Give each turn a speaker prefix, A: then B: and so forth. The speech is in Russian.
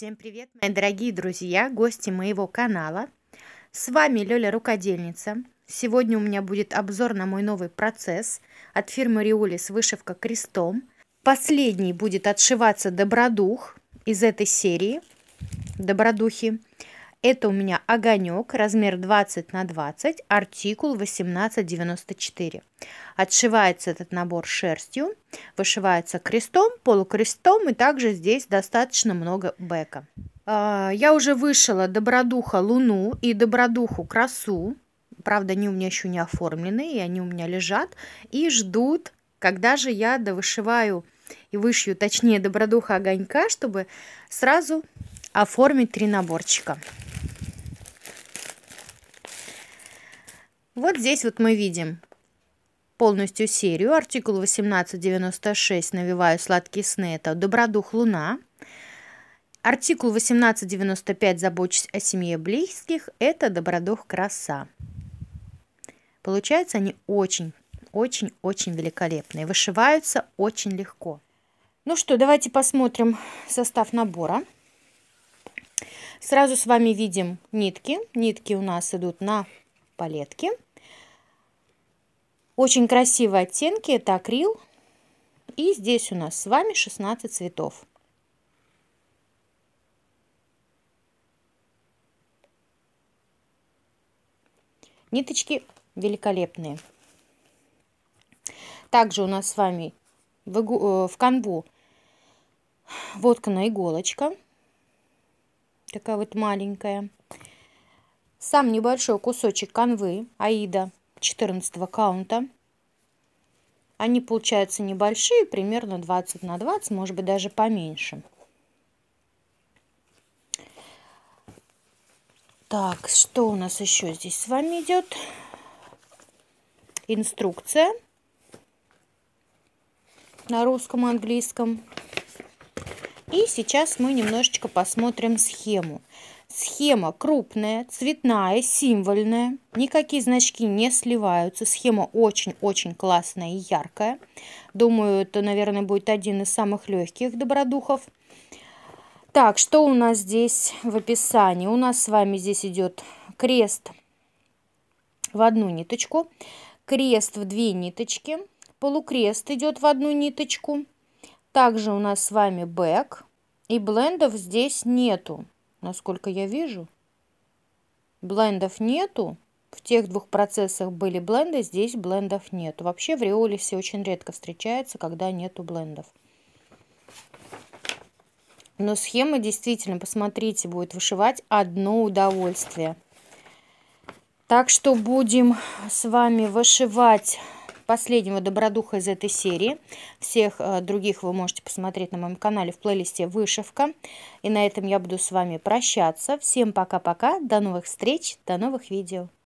A: Всем привет, мои дорогие друзья, гости моего канала. С вами Лёля Рукодельница. Сегодня у меня будет обзор на мой новый процесс от фирмы Риолис вышивка крестом. Последний будет отшиваться добродух из этой серии добродухи. Это у меня огонек, размер 20 на 20, артикул 1894. Отшивается этот набор шерстью, вышивается крестом, полукрестом и также здесь достаточно много бэка. А, я уже вышила добродуха луну и добродуху красу. Правда, они у меня еще не оформлены, и они у меня лежат и ждут, когда же я довышиваю и вышью, точнее, добродуха огонька, чтобы сразу оформить три наборчика. Вот здесь вот мы видим полностью серию. Артикул 1896 «Навеваю сладкие сны» – это «Добродух Луна». Артикул 1895 «Забочусь о семье близких» – это «Добродух Краса». Получается, они очень, очень, очень великолепные. Вышиваются очень легко. Ну что, давайте посмотрим состав набора. Сразу с вами видим нитки. Нитки у нас идут на палетки. Очень красивые оттенки, это акрил. И здесь у нас с вами 16 цветов. Ниточки великолепные. Также у нас с вами в, игу, э, в канву воткана иголочка. Такая вот маленькая сам небольшой кусочек канвы Аида 14 каунта. Они получаются небольшие, примерно 20 на 20, может быть даже поменьше. Так, что у нас еще здесь с вами идет? Инструкция на русском, английском. И сейчас мы немножечко посмотрим схему. Схема крупная, цветная, символьная. Никакие значки не сливаются. Схема очень-очень классная и яркая. Думаю, это, наверное, будет один из самых легких добродухов. Так, что у нас здесь в описании? У нас с вами здесь идет крест в одну ниточку, крест в две ниточки, полукрест идет в одну ниточку, также у нас с вами бэк И блендов здесь нету, насколько я вижу. Блендов нету. В тех двух процессах были бленды, здесь блендов нет. Вообще в Реолисе очень редко встречается, когда нету блендов. Но схема действительно, посмотрите, будет вышивать одно удовольствие. Так что будем с вами вышивать последнего добродуха из этой серии. Всех э, других вы можете посмотреть на моем канале в плейлисте «Вышивка». И на этом я буду с вами прощаться. Всем пока-пока, до новых встреч, до новых видео.